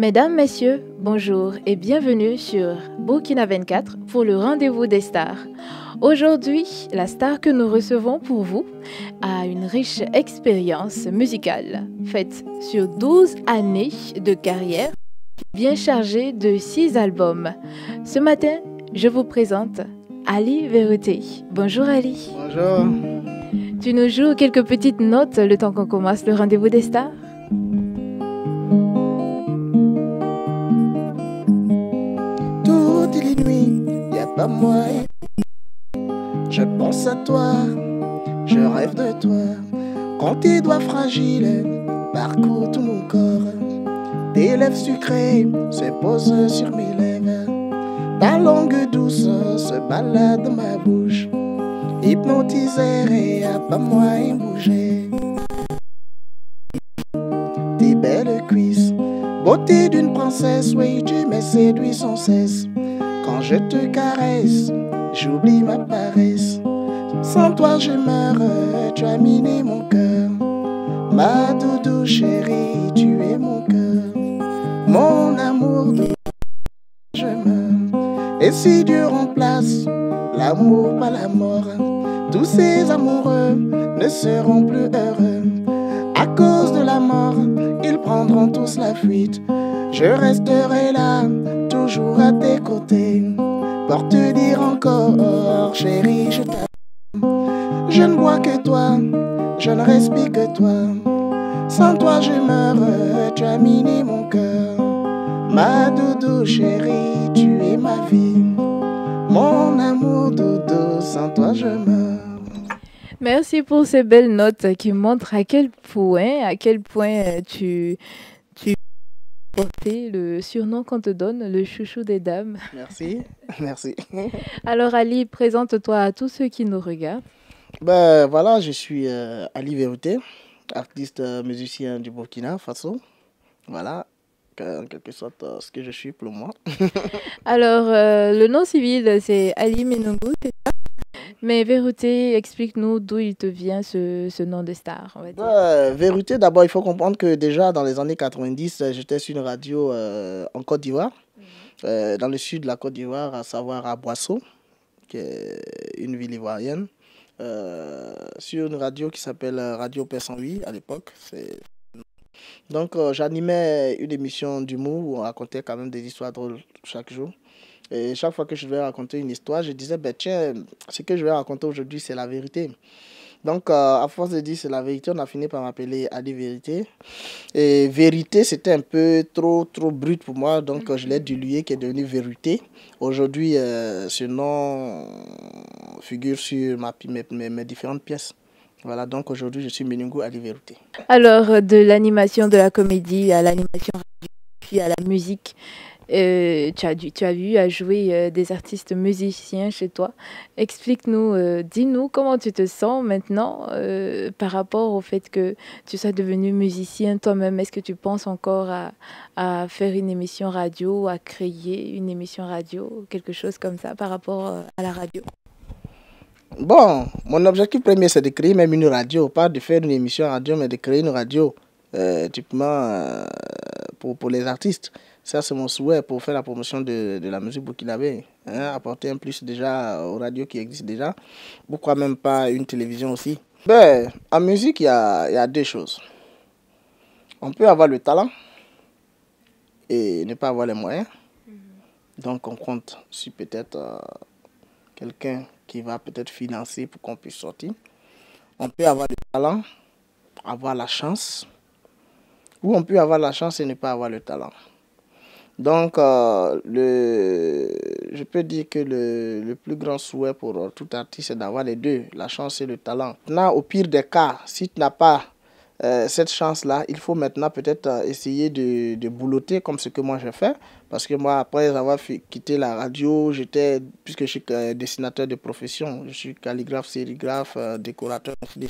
Mesdames, Messieurs, bonjour et bienvenue sur Burkina 24 pour le rendez-vous des stars. Aujourd'hui, la star que nous recevons pour vous a une riche expérience musicale faite sur 12 années de carrière, bien chargée de 6 albums. Ce matin, je vous présente Ali Vérité. Bonjour Ali. Bonjour. Tu nous joues quelques petites notes le temps qu'on commence le rendez-vous des stars moi. Je pense à toi, je rêve de toi. Quand tes doigts fragiles parcourent tout mon corps, tes lèvres sucrées se posent sur mes lèvres. Ta langue douce se balade dans ma bouche, hypnotisée et à pas moins bouger. Tes belles cuisses, beauté d'une princesse, oui, tu me séduis sans cesse je te caresse, j'oublie ma paresse. Sans toi, je meurs, tu as miné mon cœur. Ma doudou chérie, tu es mon cœur. Mon amour je meurs. Et si Dieu remplace l'amour par la mort, tous ces amoureux ne seront plus heureux. À cause de la mort, ils prendront tous la fuite. Je resterai là, toujours à tes côtés pour te dire encore, chérie, je t'aime. Je ne bois que toi, je ne respire que toi. Sans toi, je meurs, tu as miné mon cœur. Ma doudou chérie, tu es ma vie. Mon amour doudou, sans toi, je meurs. Merci pour ces belles notes qui montrent à quel point, à quel point euh, tu porter le surnom qu'on te donne, le chouchou des dames. Merci, merci. Alors Ali, présente-toi à tous ceux qui nous regardent. Ben voilà, je suis euh, Ali Vérité, artiste euh, musicien du Burkina Faso. Voilà, en quelque sorte euh, ce que je suis pour moi. Alors, le nom civil, c'est Ali Menongo, c'est ça mais Vérité, explique-nous d'où il te vient ce, nom de star. On d'abord, il faut comprendre que déjà dans les années 90, euh, j'étais sur une radio euh, en Côte d'Ivoire, mhm. euh, dans le sud de la Côte d'Ivoire, à savoir à Boisseau, qui est une ville ivoirienne, sur une radio qui s'appelle Radio P108 à l'époque. Donc j'animais une émission d'humour où on racontait quand même des histoires drôles chaque jour. Et chaque fois que je devais raconter une histoire, je disais, ben, tiens, ce que je vais raconter aujourd'hui, c'est la vérité. Donc, euh, à force de dire c'est la vérité, on a fini par m'appeler Ali Vérité. Et vérité, c'était un peu trop, trop brut pour moi. Donc, je l'ai mhm. dilué qui est devenu vérité. Aujourd'hui, euh, ce nom figure sur ma, mes, mes, différentes pièces. Voilà, donc aujourd'hui, je suis Menungu Ali Vérité. Alors, euh, de l'animation de la comédie à l'animation radio, puis à la musique, euh, tu, as vu tu as vu à jouer euh, des artistes musiciens chez toi. Explique-nous, euh, dis-nous comment tu te sens maintenant par rapport au fait que tu sois devenu musicien toi-même. Est-ce que tu penses encore à, à, faire une émission radio, à créer une émission radio, quelque chose comme ça par rapport à la radio Bon, mon objectif premier, c'est de créer même une radio, pas de faire une émission radio, mais de créer une radio, typiquement pour, pour les artistes. Ça, c'est mon souhait pour faire la promotion de, la musique burkinabé. Hein, apporter un plus déjà aux radios qui existent déjà. Pourquoi même pas une télévision aussi ben, En musique, il y a, y deux choses. On peut avoir le talent et ne pas avoir les moyens. Mhm. Donc on compte sur peut-être euh, quelqu'un qui va peut-être financer pour qu'on puisse sortir. On peut avoir le talent, avoir la chance, ou on peut avoir la chance et ne pas avoir le talent. Donc, euh, le, je peux dire que le, plus grand souhait pour euh, tout artiste, c'est d'avoir les deux, la chance et le talent. Maintenant, au pire des cas, si tu n'as pas euh, cette chance-là, il faut maintenant peut-être essayer de, de boulotter comme ce que moi je fais. Parce que moi, après avoir quitté la radio, j'étais, puisque je suis dessinateur de profession, je suis calligraphe, sérigraphe, décorateur, des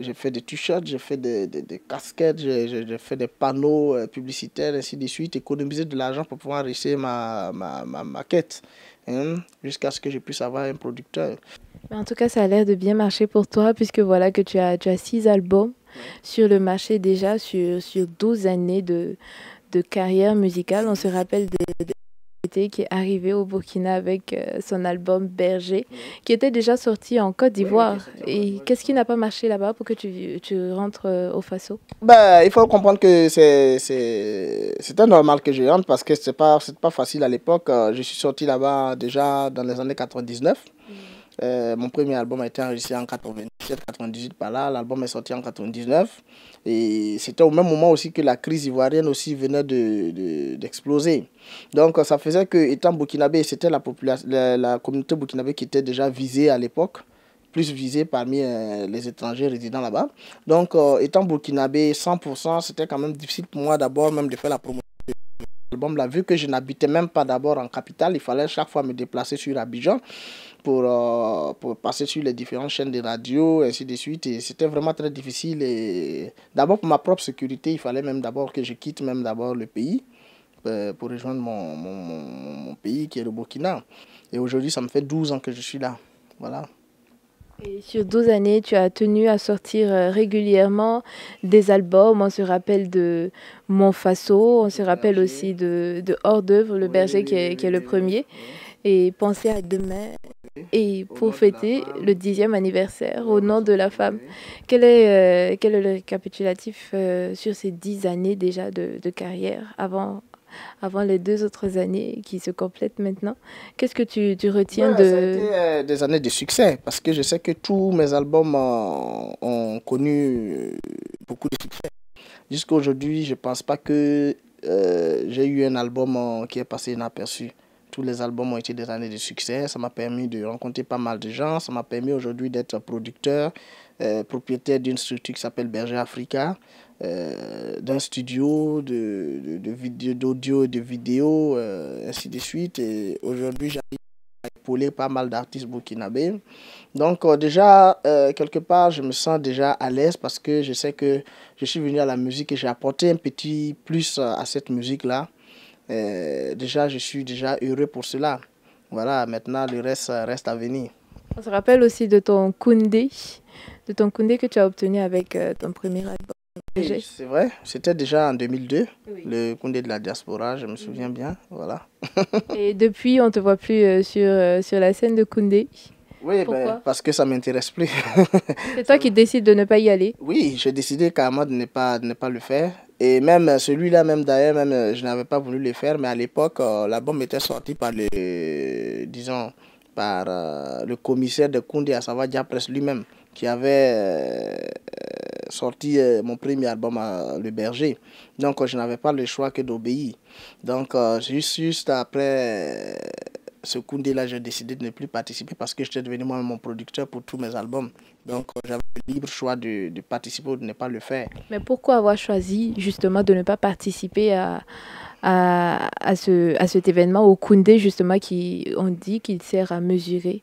j'ai fait des t-shirts, j'ai fait des, casquettes, j'ai fait des panneaux euh, publicitaires, ainsi de suite, économiser de l'argent pour pouvoir enrichir ma, ma, ma, quête, hein, jusqu'à ce que je puisse avoir un producteur. En tout cas, ça a l'air de bien marcher pour toi, puisque voilà que tu as, tu six albums sur le marché déjà, sur, sur 12 années de, de carrière musicale. On se rappelle des, qui est arrivé au Burkina avec euh, son album Berger, qui était déjà sorti en Côte d'Ivoire. Et qu'est-ce qui n'a pas marché là-bas pour que tu, tu rentres euh, au Faso bah, Il faut comprendre que c'est normal que je rentre parce que ce n'était pas, pas facile à l'époque. Euh, je suis sorti là-bas déjà dans les années 99. Euh, mon premier album a été enregistré en 97-98 par là. L'album est sorti en 99. Et c'était au même moment aussi que la crise ivoirienne aussi venait d'exploser. De, Donc ça faisait que, étant burkinabé, c'était la, population, la communauté burkinabé qui était déjà visée à l'époque plus visée parmi euh, les étrangers résidant là-bas. Donc, euh, étant burkinabé 100%, c'était quand même difficile pour moi d'abord même de faire la promotion de l'album. La vu que je n'habitais même pas d'abord en capitale, il fallait chaque fois me déplacer sur Abidjan. Euh, pour, passer sur les différentes chaînes de radio, ainsi de suite. Et c'était vraiment très difficile. Et d'abord, pour ma propre sécurité, il fallait même d'abord que je quitte même d'abord le pays euh, pour rejoindre mon, mon, pays qui est le Burkina. Et aujourd'hui, ça me fait 12 ans que je suis là. Voilà. Et sur 12 années, tu as tenu à sortir euh, régulièrement des albums. On se rappelle de Mon Faso, on se rappelle aussi de, de Hors d'œuvre, Le Berger, qui est, qui est le premier. Et penser à demain, et pour fêter le dixième anniversaire au nom de la femme. Quel est, euh, quel est le récapitulatif euh, sur ces dix années déjà de, carrière avant, avant les deux autres années qui se complètent maintenant Qu'est-ce que tu, tu retiens de... Euh, des années de succès parce que je sais que tous mes albums ont, connu beaucoup de succès. Jusqu'à aujourd'hui, je ne pense pas que j'ai eu un album qui est passé inaperçu tous les albums ont été des années de succès. Ça m'a permis de rencontrer pas mal de gens. Ça m'a permis aujourd'hui d'être producteur, euh, propriétaire d'une structure qui s'appelle Berger Africa, euh, d'un studio de, de, d'audio et de vidéo, euh, ainsi de suite. Et aujourd'hui, j'arrive à épauler pas mal d'artistes burkinabés. Donc déjà, quelque part, je me sens déjà à l'aise parce que je sais que je suis venu à la musique et j'ai apporté un petit plus à cette musique-là. Euh, déjà, je suis déjà heureux pour cela. Voilà, maintenant, le reste reste à venir. On se rappelle aussi de ton Koundé, de ton Koundé que tu as obtenu avec euh, ton premier album. C'est vrai, c'était déjà en 2002, le Koundé de la diaspora, je me souviens bien, voilà. Et depuis, on ne te voit plus euh, sur, sur la scène de Koundé oui, ben, parce que ça m'intéresse plus. c'est toi qui décides de ne pas y aller Oui, j'ai décidé carrément de ne pas, ne pas le faire. Et même euh, celui-là, même d'ailleurs, euh, je n'avais pas voulu le faire, mais à l'époque, euh, la bombe était sortie par le, disons, par le commissaire de Koundé, à savoir Diapres lui-même, qui avait sorti mon premier album, Le Berger. Donc, je n'avais pas le choix que d'obéir. Donc, juste, juste après ce Koundé-là, j'ai décidé de ne plus participer parce que j'étais devenu moi mon producteur pour tous mes albums. Donc, euh, j'avais le libre choix de, participer ou de ne pas le faire. Mais pourquoi avoir choisi justement de ne pas participer à, à, ce, à cet événement au Koundé, justement, qui on dit qu'il sert à mesurer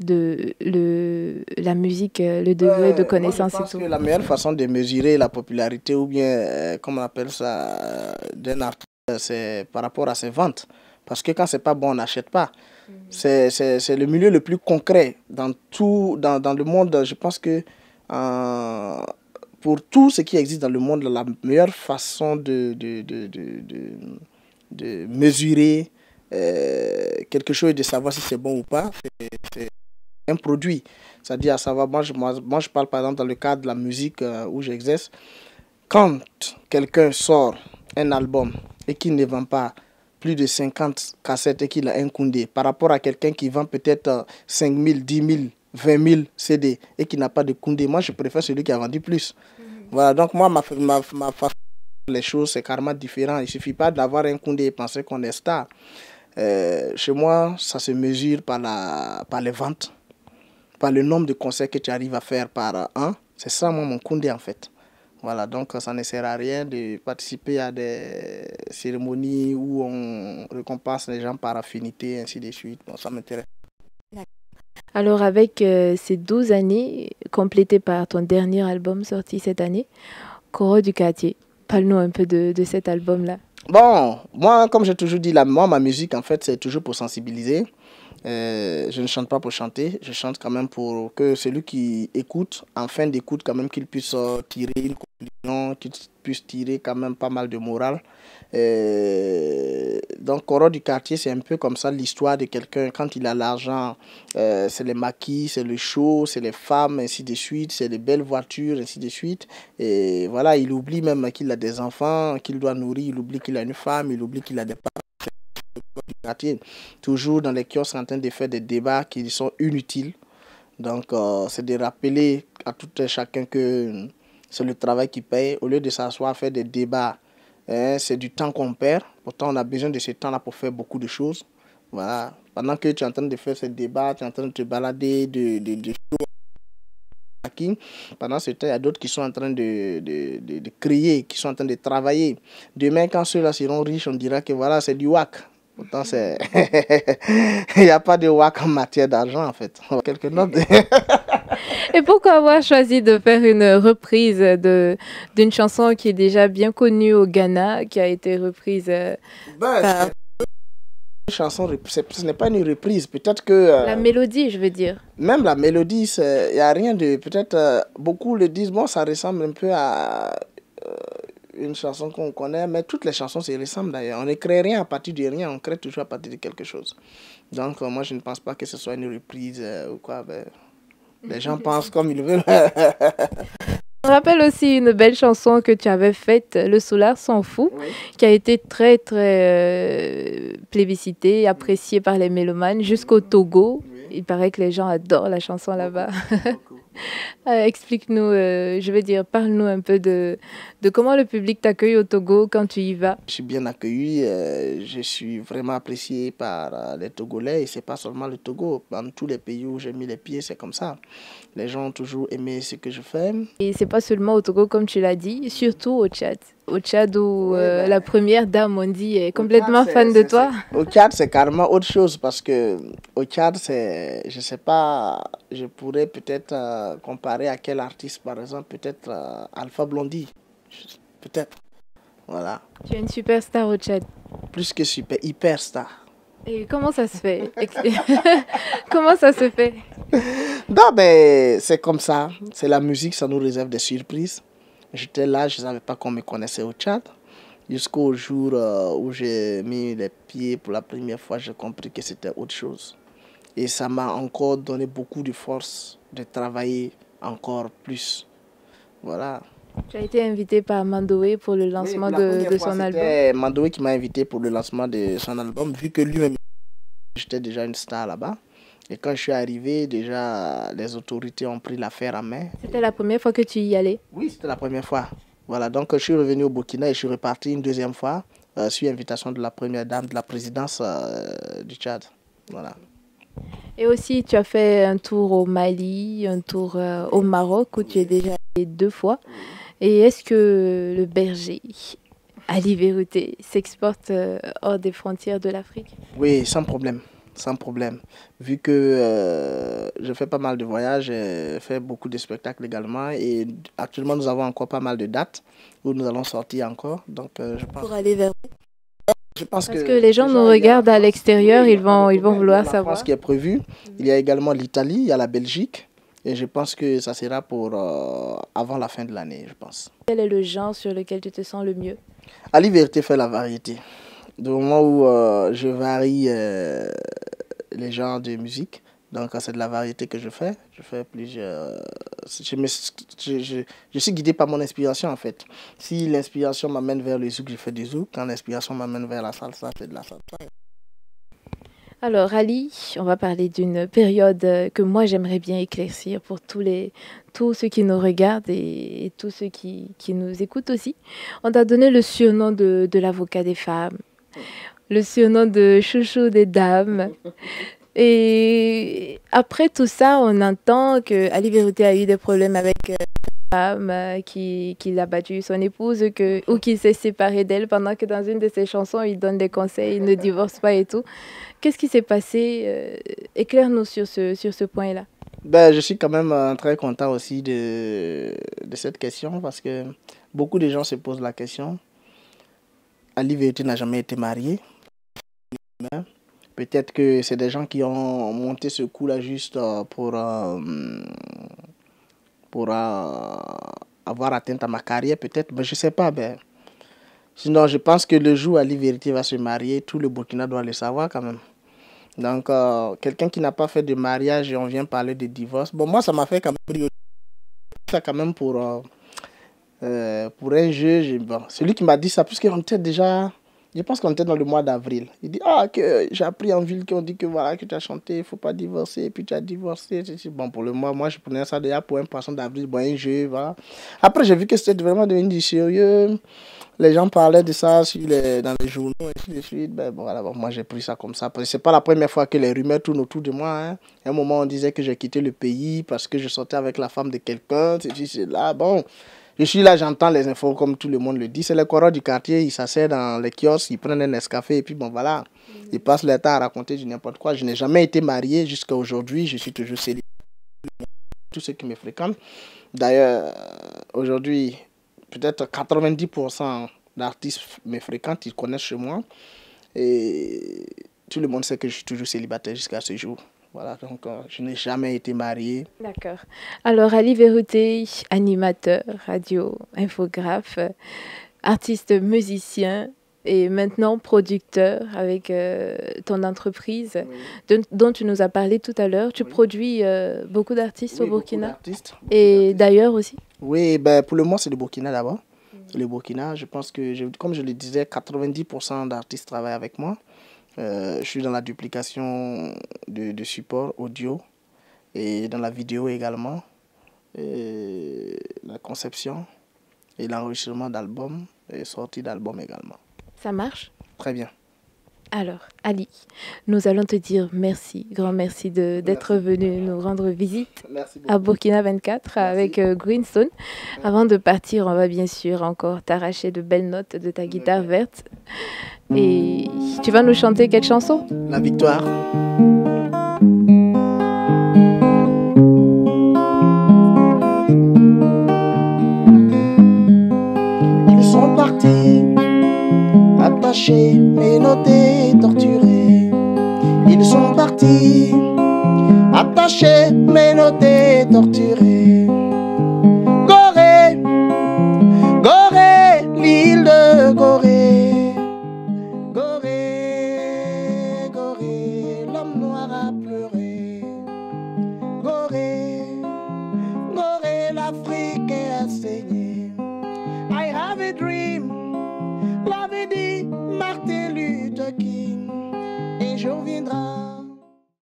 de le, la musique, euh, le degré euh, de connaissance tout je pense Que la meilleure façon de mesurer la popularité ou bien, comme comment on appelle ça, d'un artiste, c'est par rapport à ses ventes. Parce que quand c'est pas bon, on n'achète pas. C'est le milieu le plus concret dans tout, dans, dans le monde. Je pense que euh, pour tout ce qui existe dans le monde, la meilleure façon de, de, de, de, de mesurer euh, quelque chose et de savoir si c'est bon ou pas, c'est un produit. C'est-à-dire, ça va, moi je, moi je parle par exemple dans le cadre de la musique euh, où j'exerce. Quand quelqu'un sort un album et qu'il ne vend pas, plus de 50 cassettes et qu'il a un Koundé, par rapport à quelqu'un qui vend peut-être 5 000, 10 000, 20 000 CD et qui n'a pas de Koundé, moi je préfère celui qui a vendu plus. Mhm. Voilà, donc moi, ma, ma, ma les choses, c'est carrément différent. Il suffit pas d'avoir un Koundé et penser qu'on est star. Euh, chez moi, ça se mesure par, la, par les ventes, par le nombre de concerts que tu arrives à faire par an. C'est ça, moi, mon Koundé, en fait. Voilà, donc ça ne sert à rien de participer à des cérémonies où on récompense les gens par affinité, ainsi de suite. Bon, ça m'intéresse. Alors avec euh, ces 12 années complétées par ton dernier album sorti cette année, Coro du quartier, parle-nous un peu de, de cet album-là. Bon, moi, comme j'ai toujours dit, moi, ma musique, en fait, c'est toujours pour sensibiliser. Euh, je ne chante pas pour chanter, je chante quand même pour que celui qui écoute, en fin d'écoute, quand même qu'il puisse tirer une non, tu puissent tirer quand même pas mal de morale. Euh, donc, Coro du quartier, c'est un peu comme ça l'histoire de quelqu'un. Quand il a l'argent, euh, c'est les maquis, c'est le show, c'est les femmes, ainsi de suite, c'est les belles voitures, ainsi de suite. Et voilà, il oublie même qu'il a des enfants, qu'il doit nourrir, il oublie qu'il a une femme, il oublie qu'il a des parents Toujours dans les kiosques en train de faire des débats qui sont inutiles. Donc, euh, c'est de rappeler à tout un chacun que c'est le travail qui paye. Au lieu de s'asseoir, faire des débats, hein, c'est du temps qu'on perd. Pourtant, on a besoin de ce temps-là pour faire beaucoup de choses. Voilà. Pendant que tu es en train de faire ce débat, tu es en train de te balader, de, de, de... Pendant ce temps, il y a d'autres qui sont en train de, de, de, créer, qui sont en train de travailler. Demain, quand ceux-là seront riches, on dira que voilà, c'est du WAC. Pourtant, c'est... il n'y a pas de WAC en matière d'argent, en fait. Quelques notes. Et pourquoi avoir choisi de faire une reprise de, d'une chanson qui est déjà bien connue au Ghana, qui a été reprise euh, bah, chanson, ce n'est pas une reprise, peut-être que... Euh, la mélodie, je veux dire. Même la mélodie, il n'y a rien de... Peut-être, euh, beaucoup le disent, bon, ça ressemble un peu à une chanson qu'on connaît, mais toutes les chansons se ressemblent d'ailleurs. On ne crée rien à partir de rien, on crée toujours à partir de quelque chose. Donc, moi, je ne pense pas que ce soit une reprise ou quoi. Ben, les gens pensent comme ils veulent. On rappelle aussi une belle chanson que tu avais faite, Le Solar s'en fout, qui a été très très plébiscité, euh, plébiscitée, appréciée par les mélomanes jusqu'au Togo. Il paraît que les gens adorent la chanson là-bas. Euh, explique-nous, euh, je veux dire, parle-nous un peu de, de comment le public t'accueille au Togo quand tu y vas. Je suis bien accueilli, euh, je suis vraiment apprécié par les Togolais et c'est pas seulement le Togo. Dans tous les pays où j'ai mis les pieds, c'est comme ça. Les gens ont toujours aimé ce que je fais. Et c'est pas seulement au Togo, comme tu l'as dit, surtout au Tchad au Tchad où euh, bah. la première dame, on dit, est complètement fan de toi Au Tchad, c'est carrément autre chose parce que au Tchad, c'est, je sais pas, je pourrais peut-être euh, comparer à quel artiste, par exemple, peut-être euh, Alpha Blondie. Peut-être. Voilà. Tu es une superstar au Tchad. Plus que super, hyper star. Et comment ça se fait Comment ça se fait Non, mais c'est comme ça. C'est la musique, ça nous réserve des surprises. J'étais là, je ne savais pas qu'on me connaissait au Tchad. Jusqu'au jour euh, où j'ai mis les pieds pour la première fois, j'ai compris que c'était autre chose. Et ça m'a encore donné beaucoup de force de travailler encore plus. Voilà. Tu as été invité par Mandoé pour le lancement de, son album. Mandoé qui m'a invité pour le lancement de son album, vu que lui-même, j'étais déjà une star là-bas. Et quand je suis arrivé, déjà, les autorités ont pris l'affaire en main. C'était la première fois que tu y allais Oui, c'était la première fois. Voilà, donc je suis revenu au Burkina et je suis reparti une deuxième fois, euh, sur invitation de la première dame de la présidence euh, du Tchad. Voilà. Et aussi, tu as fait un tour au Mali, un tour euh, au Maroc, où tu es déjà allé deux fois. Et est-ce que le berger Ali Vérité s'exporte euh, hors des frontières de l'Afrique Oui, sans problème sans problème. Vu que euh, je fais pas mal de voyages, je euh, fais beaucoup de spectacles également. Et actuellement, nous avons encore pas mal de dates où nous allons sortir encore. Donc, euh, je pense... Pour aller vers Parce que, les gens nous regardent à l'extérieur, ils vont, ils vont vouloir savoir. France qui est prévu. Il y a également l'Italie, il y a la Belgique. Et je pense que ça sera pour avant la fin de l'année, je pense. Quel est le genre sur lequel tu te sens le mieux la liberté fait la variété du moment où euh, je varie euh, les genres de musique, donc c'est de la variété que je fais, je fais plusieurs... Euh, je, je, suis guidé par mon inspiration en fait. Si l'inspiration m'amène vers le zouk, je fais du zouk. Quand l'inspiration m'amène vers la salsa, c'est de la salsa. Alors Ali, on va parler d'une période que moi j'aimerais bien éclaircir pour tous, les, tous ceux qui nous regardent et, tous ceux qui, qui, nous écoutent aussi. On t'a donné le surnom de, de l'avocat des femmes le surnom de chouchou des dames. Et après tout ça, on entend que Ali a eu des problèmes avec euh, sa femme euh, qui, qui l'a battu, son épouse, ou qu'il s'est séparé d'elle pendant que dans une de ses chansons, il donne des conseils, il ne divorce pas et tout. Qu'est-ce qui s'est passé euh, Éclaire-nous sur ce, sur ce point-là. Ben, je suis quand même très content aussi de cette question parce que beaucoup de gens se posent la question. Ali Vérité n'a jamais été marié. Peut-être que c'est des gens qui ont monté ce coup-là juste euh, pour, euh, pour euh, avoir atteinte à ma carrière, peut-être. Mais je ne sais pas. Ben. Sinon, je pense que le jour où Ali Vérité va se marier, tout le Burkina doit le savoir quand même. Donc, quelqu'un qui n'a pas fait de mariage et on vient parler de divorce. Bon, moi, ça m'a fait quand même, ça quand même pour, euh, pour un jeu. celui qui m'a dit ça, puisqu'on était déjà, je pense qu'on était dans le mois d'avril. Il dit Ah, que j'ai appris en ville qu'on dit que voilà, que tu as chanté, il ne faut pas divorcer, puis tu as divorcé. Je bon, pour le mois, moi, je prenais ça déjà pour un passant d'avril, bon, un jeu, voilà. Après, j'ai vu que c'était vraiment devenu sérieux. Les gens parlaient de ça sur dans les journaux et ainsi de suite. Ben, bon, moi, j'ai pris ça comme ça. Ce n'est pas la première fois que les rumeurs tournent autour de moi. Hein. un moment, on disait que j'ai quitté le pays parce que je sortais avec la femme de quelqu'un. C'est là, bon. Je suis là, j'entends les infos comme tout le monde le dit. C'est le coraux du quartier, ils s'assèrent dans les kiosques, ils prennent un escafé et puis bon voilà. Ils passent leur temps à raconter du n'importe quoi. Je n'ai jamais été marié jusqu'à aujourd'hui, je suis toujours célibataire. Tous ceux qui me fréquentent. D'ailleurs, aujourd'hui, peut-être 90% d'artistes me fréquentent, ils connaissent chez moi. Et tout le monde sait que je suis toujours célibataire jusqu'à ce jour. Voilà, donc euh, je n'ai jamais été mariée. D'accord. Alors, Ali Verouté, animateur, radio, infographe, artiste musicien, et maintenant producteur avec euh, ton entreprise dont tu nous as parlé tout à l'heure. Tu produis euh, beaucoup d'artistes au Burkina et d'ailleurs aussi. Oui, ben, pour le moment c'est le Burkina d'abord. Mm. Le Burkina, je pense que, comme je le disais, 90% d'artistes travaillent avec moi. Euh, je suis dans la duplication de, de, support audio et dans la vidéo également, la conception et l'enregistrement d'albums et sortie d'albums également. Ça marche Très bien. Alors, Ali, nous allons te dire merci, grand merci d'être venu nous rendre visite à Burkina 24 avec euh, Greenstone. Avant de partir, on va bien sûr encore t'arracher de belles notes de ta guitare verte. Et tu vas nous chanter quelle chansons. La victoire. Ils sont partis, attachés menottés, torturés. Ils sont partis, attachés, menottés, torturés.